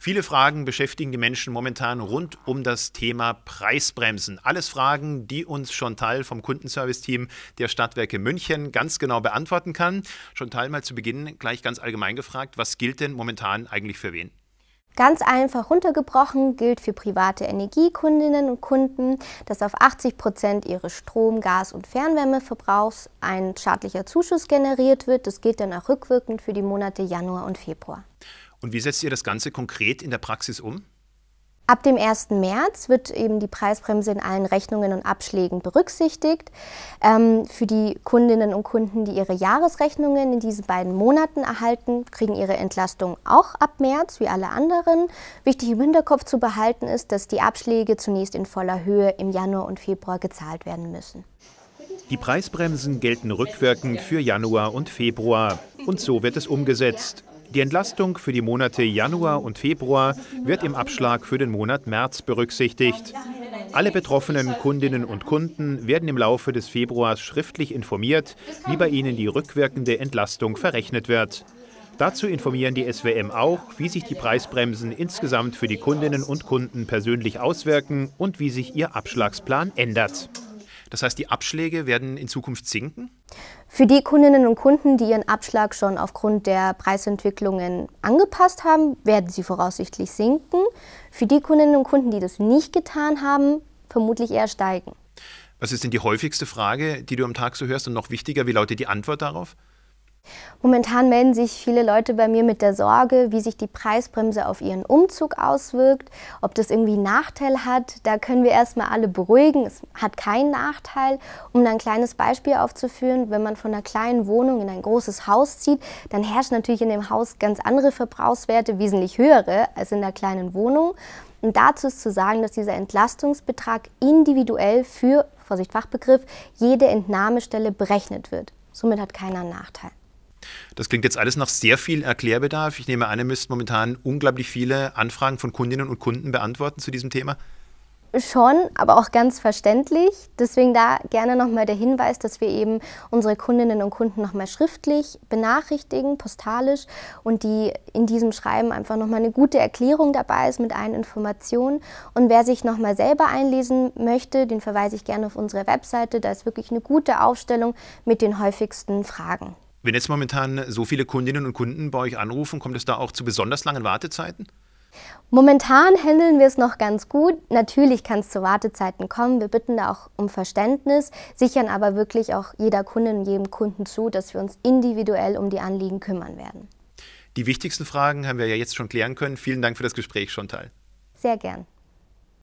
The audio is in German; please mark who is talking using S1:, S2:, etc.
S1: Viele Fragen beschäftigen die Menschen momentan rund um das Thema Preisbremsen. Alles Fragen, die uns Chantal vom Kundenservice-Team der Stadtwerke München ganz genau beantworten kann. Chantal, mal zu Beginn gleich ganz allgemein gefragt, was gilt denn momentan eigentlich für wen?
S2: Ganz einfach runtergebrochen gilt für private Energiekundinnen und Kunden, dass auf 80 Prozent ihres Strom-, Gas- und Fernwärmeverbrauchs ein staatlicher Zuschuss generiert wird. Das gilt dann auch rückwirkend für die Monate Januar und Februar.
S1: Und wie setzt ihr das Ganze konkret in der Praxis um?
S2: Ab dem 1. März wird eben die Preisbremse in allen Rechnungen und Abschlägen berücksichtigt. Ähm, für die Kundinnen und Kunden, die ihre Jahresrechnungen in diesen beiden Monaten erhalten, kriegen ihre Entlastung auch ab März wie alle anderen. Wichtig im Hinterkopf zu behalten ist, dass die Abschläge zunächst in voller Höhe im Januar und Februar gezahlt werden müssen.
S1: Die Preisbremsen gelten rückwirkend für Januar und Februar. Und so wird es umgesetzt. Die Entlastung für die Monate Januar und Februar wird im Abschlag für den Monat März berücksichtigt. Alle betroffenen Kundinnen und Kunden werden im Laufe des Februars schriftlich informiert, wie bei ihnen die rückwirkende Entlastung verrechnet wird. Dazu informieren die SWM auch, wie sich die Preisbremsen insgesamt für die Kundinnen und Kunden persönlich auswirken und wie sich ihr Abschlagsplan ändert. Das heißt, die Abschläge werden in Zukunft sinken?
S2: Für die Kundinnen und Kunden, die ihren Abschlag schon aufgrund der Preisentwicklungen angepasst haben, werden sie voraussichtlich sinken. Für die Kundinnen und Kunden, die das nicht getan haben, vermutlich eher steigen.
S1: Was ist denn die häufigste Frage, die du am Tag so hörst? Und noch wichtiger, wie lautet die Antwort darauf?
S2: Momentan melden sich viele Leute bei mir mit der Sorge, wie sich die Preisbremse auf ihren Umzug auswirkt, ob das irgendwie einen Nachteil hat. Da können wir erstmal alle beruhigen. Es hat keinen Nachteil. Um da ein kleines Beispiel aufzuführen, wenn man von einer kleinen Wohnung in ein großes Haus zieht, dann herrschen natürlich in dem Haus ganz andere Verbrauchswerte, wesentlich höhere als in der kleinen Wohnung. Und dazu ist zu sagen, dass dieser Entlastungsbetrag individuell für, Vorsicht Fachbegriff, jede Entnahmestelle berechnet wird. Somit hat keiner einen Nachteil.
S1: Das klingt jetzt alles nach sehr viel Erklärbedarf. Ich nehme an, ihr müsst momentan unglaublich viele Anfragen von Kundinnen und Kunden beantworten zu diesem Thema.
S2: Schon, aber auch ganz verständlich. Deswegen da gerne nochmal der Hinweis, dass wir eben unsere Kundinnen und Kunden nochmal schriftlich benachrichtigen, postalisch und die in diesem Schreiben einfach nochmal eine gute Erklärung dabei ist mit allen Informationen. Und wer sich nochmal selber einlesen möchte, den verweise ich gerne auf unsere Webseite. Da ist wirklich eine gute Aufstellung mit den häufigsten Fragen.
S1: Wenn jetzt momentan so viele Kundinnen und Kunden bei euch anrufen, kommt es da auch zu besonders langen Wartezeiten?
S2: Momentan handeln wir es noch ganz gut. Natürlich kann es zu Wartezeiten kommen. Wir bitten da auch um Verständnis, sichern aber wirklich auch jeder Kundin und jedem Kunden zu, dass wir uns individuell um die Anliegen kümmern werden.
S1: Die wichtigsten Fragen haben wir ja jetzt schon klären können. Vielen Dank für das Gespräch, Chantal.
S2: Sehr gern.